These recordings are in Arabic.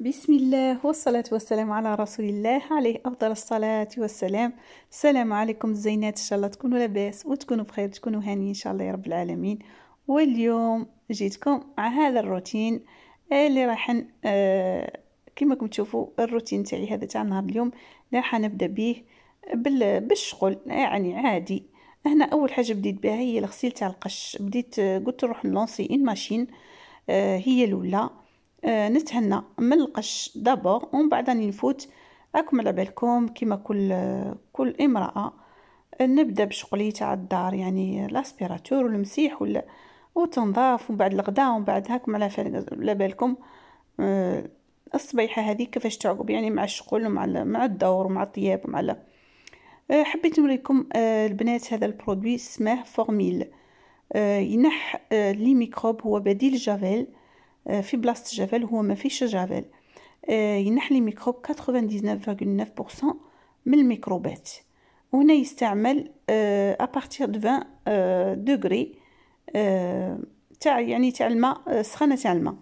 بسم الله والصلاة والسلام على رسول الله عليه أفضل الصلاة والسلام السلام عليكم الزينات إن شاء الله تكونوا لاباس وتكونوا بخير تكونوا هانيين إن شاء الله يا رب العالمين واليوم جيتكم مع هذا الروتين اللي راح آه كما كم تشوفوا الروتين تاعي هذا تاع نهار اليوم راح نبدا به بالشغل يعني عادي هنا اول حاجه بديت بها هي الغسيل تاع القش بديت آه، قلت نروح نلونسي ان ماشين آه هي الاولى آه، نتهنى من القش دابور ومن بعد راني نفوت راكم على بالكم كيما كل كل امراه نبدا بشغلي تاع الدار يعني لاسبيراتور والمسيح ولا وتنظاف ومن بعد الغداء ومن بعد هاكم على على بالكم آه، الصبيحه هذه كيفاش تعقب يعني مع الشغل ومع مع الدور ومع الطياب ومع آه، حبيت نوريكم البنات هذا البرودوي اسمه فورميل ينح لي ميكروب هو بديل جافيل آه، في بلاصة الجبل هو ما فيش جبل آه، ينحلي ميكروب 99.9% من الميكروبات هنا يستعمل ابارتيغ دو 20 دوغري تاع يعني تاع الماء آه، سخانه تاع الماء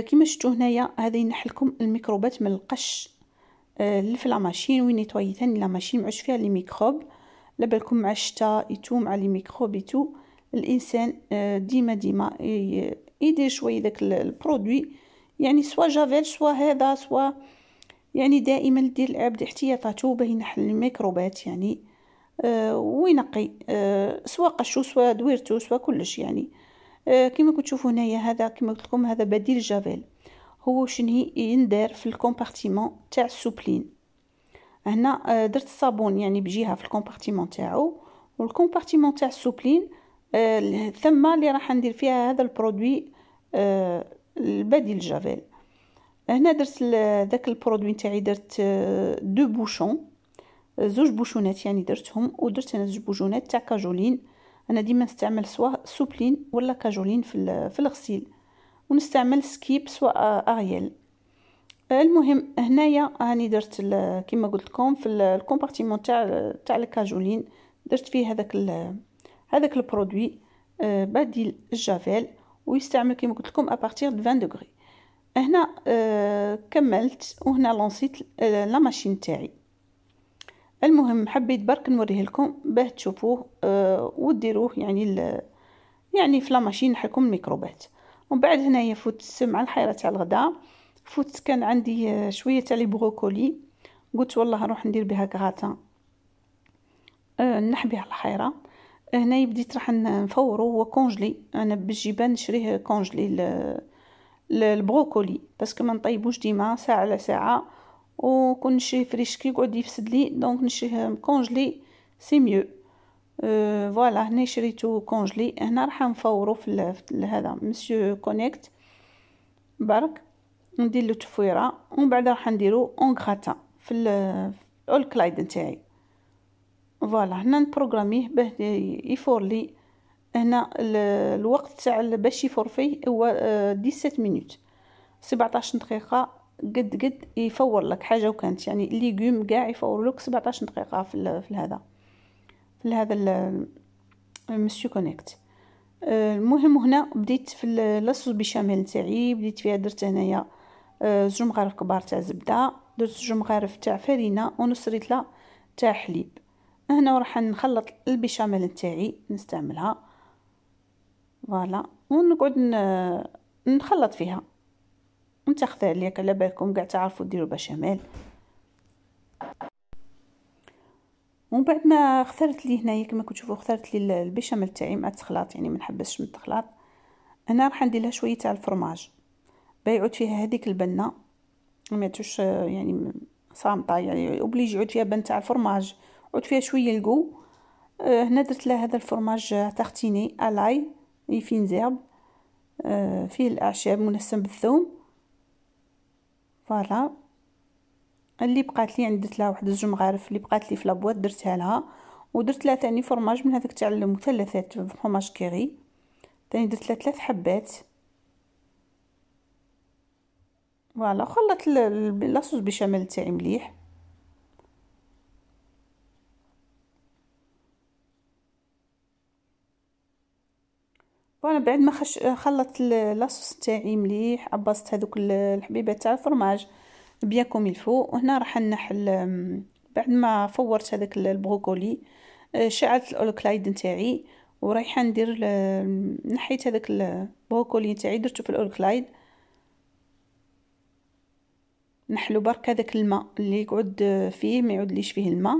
كيما شفتوا هنايا هذا ينحلكم الميكروبات من القش اللي في لاماشين وين يتوي ثاني لاماشين معوش فيها لي ميكروب بالكم مع الشتا يتو مع لي ميكروب يتو الانسان ديما ديما ايدي شوي داك البرودوي يعني سوا جافيل سوا هذا سوا يعني دائما دير العبد احتياطاته باه ينحل الميكروبات يعني آه وينقي آه سوا قشو سوا دويرتو سوا كلش يعني آه كما كتشوفوا هنايا هذا كما قلت لكم هذا بديل جافيل هو شنهي يندار في الكومبارتيمون تاع السوبلين هنا آه، درت الصابون يعني بجهه في الكومبارتيمون تاعو والكومبارتيمون تاع السوبلين آه، ثم اللي راح ندير فيها هذا البرودوي آه، البديل الجافيل هنا درت ذاك البرودوي نتاعي درت آه، دو بوشون زوج بوشونات يعني درتهم ودرت انا زوج بوشونات تاع كاجولين انا ديما نستعمل سوا سوبلين ولا كاجولين في في الغسيل ونستعمل سكيب سوا اريال المهم هنايا راني درت كيما قلت لكم في الكومبارتيمون تاع تاع الكاجولين درت فيه هذاك هذاك البرودوي آه، بديل الجافيل ويستعمل كيما قلت لكم ابارتير دو 20 دغري هنا آه، كملت وهنا لونسيت آه، لا ماشين تاعي المهم حبيت برك نوريه لكم باه تشوفوه وديروه يعني يعني في لا ماشين نحكم الميكروبات ومن بعد هنايا فوت مع الحيره تاع الغداء فوت كان عندي شويه تاع لي بروكولي قلت والله نروح ندير بها كغاتان نحبيها الحيره هنايا بديت راح نفورو هو كونجلي انا باش نشريه كونجلي البروكولي باسكو ما نطيبوش ديما ساعه على ساعه وكون نشريه فريش كي يقعد يفسد لي دونك نشريه كونجلي سي ميو أه، فوالا هنا شريتو كونجلي هنا راح نفورو في, في هذا مسيو كونيكت برك ندير له تفويره ومن بعد راح نديرو اون غراتان في الاول كلايد نتاعي فوالا هنا نبروغراميه باه يفور لي هنا الوقت تاع باش يفور فيه هو 17 آه، مينوت 17 دقيقه قد قد يفور لك حاجه وكانت يعني ليغوم كاع يفور لك 17 دقيقه في في هذا في هذا مسيو كونيكت آه، المهم هنا بديت في لاصوص بيشاميل تاعي بديت فيها درت هنايا آه، زوج مغارف كبار تاع زبده درت زوج مغارف تاع فرينه ونص ريتله تاع حليب هنا راح نخلط البيشاميل نتاعي نستعملها فوالا ونقعد نخلط فيها خذها ليك على بالكم كاع تعرفوا ديروا بشاميل ومن بعد ما خثرت لي هنايا كما تشوفوا خثرت لي البيشاميل تاعي مع التخلاط يعني ما نحبسش من التخلاط هنا راح ندير لها شويه تاع الفرماج بيعود فيها هذيك البنه ما يعني صامته يعني اوبليج يعود فيها بن تاع الفرماج عود فيها شويه الكو آه، هنا درت لها هذا الفرماج تختيني الاي فين زيرب آه، فيه الاعشاب منسم بالثوم فوالا اللي بقات لي يعني لها واحد زوج مغارف اللي بقات لي في لابواط درتها لها ودرت لها ثاني فرماج من هذاك تاع المثلثات فرماج كيري ثاني درت لها ثلاث حبات فوالا خلطت لاصوص بيشاميل تاعي مليح وانا بعد ما خش خلطت لاصوص تاعي مليح عبصت هذوك الحبيبات تاع الفرماج بيان كوم يلفو وهنا راح نحل بعد ما فورت هذاك البروكولي آه، شعلت الاولكلايد نتاعي ورايحه ندير نحيت هذاك البروكولي نتاعي درتو في الاولكلايد نحلو برك هذاك الماء اللي يقعد فيه ما يعودليش فيه الماء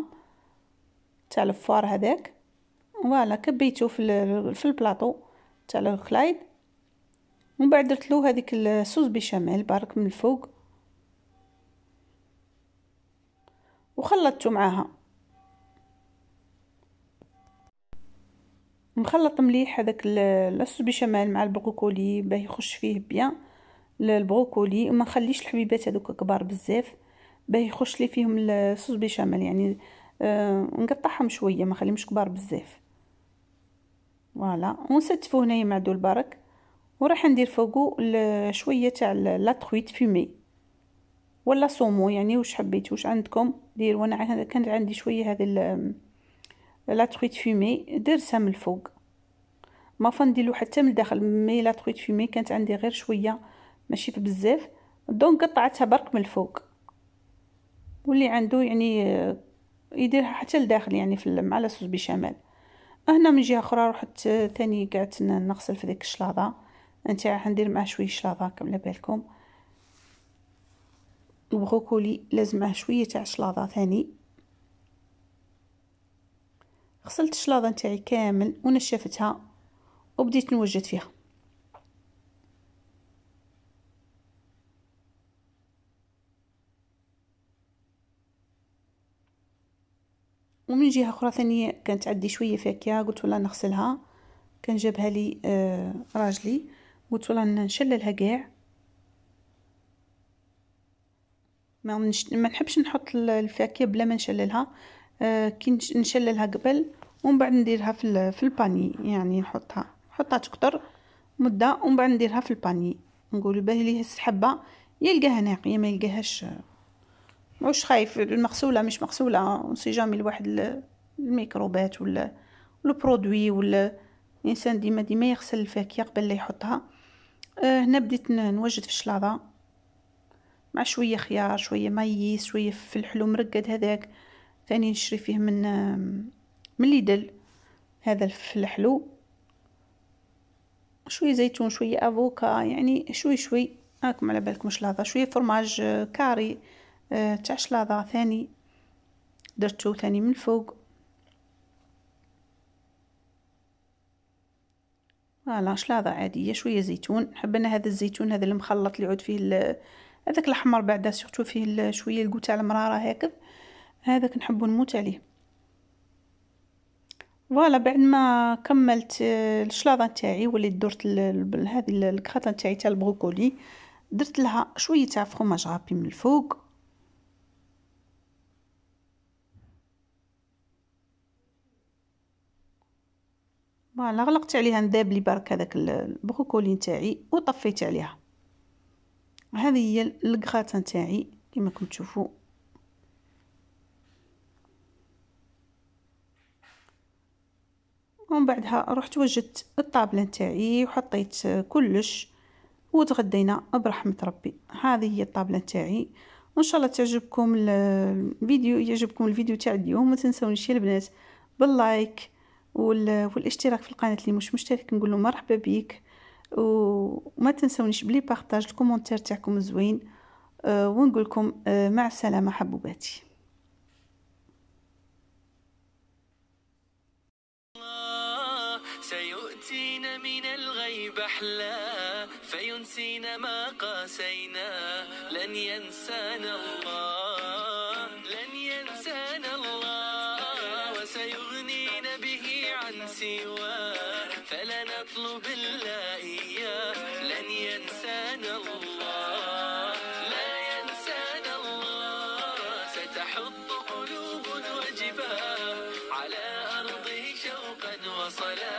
تاع الفوار هذاك فوالا كبيتو في في البلاطو تاع خلايد ومن بعد درت له هذيك الصوص بيشاميل بارك من الفوق وخلطته معاها مخلط مليح هذاك الصوص بيشاميل مع البروكولي باه يخش فيه بيان البروكولي وما نخليش الحبيبات هذوك كبار بزاف باه يخش لي فيهم الصوص بيشاميل يعني آه نقطعهم شويه ما نخليهمش كبار بزاف فوالا ونستفو هنايا مع دو البرك وراح ندير فوقو شويه تاع لا تخويت فيمي ولا صومو يعني واش حبيتو واش عندكم ديروا انا كانت كان عندي شويه هذه لا تخويت فيمي درتها من الفوق ما فنديرو حتى من الداخل مي لا تخويت فيمي كانت عندي غير شويه ماشي بزاف دونك قطعتها برك من الفوق واللي عنده يعني آه، يديرها حتى لداخل يعني في مع لاصوص بشمال هنا من جهه اخرى رحت آه، ثاني قعدت نغسل في ديك الشلاضه انت ندير معاه شويه شلاضه كما بالكم البروكولي لازم معاه شويه تاع شلاضه ثاني غسلت الشلاضه نتاعي كامل ونشفتها وبديت نوجد فيها ومن جهه اخرى ثانيه كانت عندي شويه فاكهه قلت له نغسلها كان جابها لي آه راجلي قلت له نشللها كاع ما منش... ما نحبش نحط الفاكهه بلا ما نشللها آه كي نشللها قبل ومن بعد نديرها في ال... في الباني يعني نحطها نحطها تكثر مده ومن بعد نديرها في الباني نقول باه ليه السحبه يلقاها ناقيه ما يلقاهاش مش خايف المغسوله مش مغسوله جامي الواحد الميكروبات ولا البرودوي ولا الانسان ديما ديما يغسل الفاكهه قبل لا يحطها آه هنا بديت نوجد في الشلاضه مع شويه خيار شويه مايس شويه فلفل مرقد هذاك ثاني نشري فيه من من ليدل هذا الفلفل الحلو شويه زيتون شويه افوكا يعني شوي شوي هاكم على بالكم شلاضه شويه فرماج آه، كاري تعش شلاضه ثاني درتو ثاني من الفوق فوالا آه، شلاضة عادية شوية زيتون نحب انا هذا الزيتون هذا المخلط اللي عود فيه هذاك الاحمر بعدا سورتو فيه شوية الكو تاع المرارة هكذا هذاك نحبو نموت عليه فوالا بعد ما كملت آه، الشلاضه نتاعي وليت درت هذه الكراتان نتاعي تاع البروكولي درت لها شويه تاع فروماج غابي من الفوق فوالا غلقت عليها نداب لي برك هذاك البروكولي نتاعي وطفيت عليها هذه هي الكغاتا نتاعي كما راكم تشوفوا ومن بعدها رحت وجدت الطابله نتاعي وحطيت كلش وتغدينا برحمه ربي هذه هي الطابله نتاعي وان شاء الله تعجبكم الفيديو يعجبكم الفيديو تاع اليوم ما تنساونيش البنات باللايك والاشتراك في القناه اللي مش مشترك نقول له مرحبا بك وما تنسونيش بلي بارطاج الكومونتير تاعكم زوين ونقول لكم مع السلامه حبوباتي سيؤتينا من الغيب أحلى فينسينا ما قاسينا لن ينسانا الله على أرضي شوقا وصلاة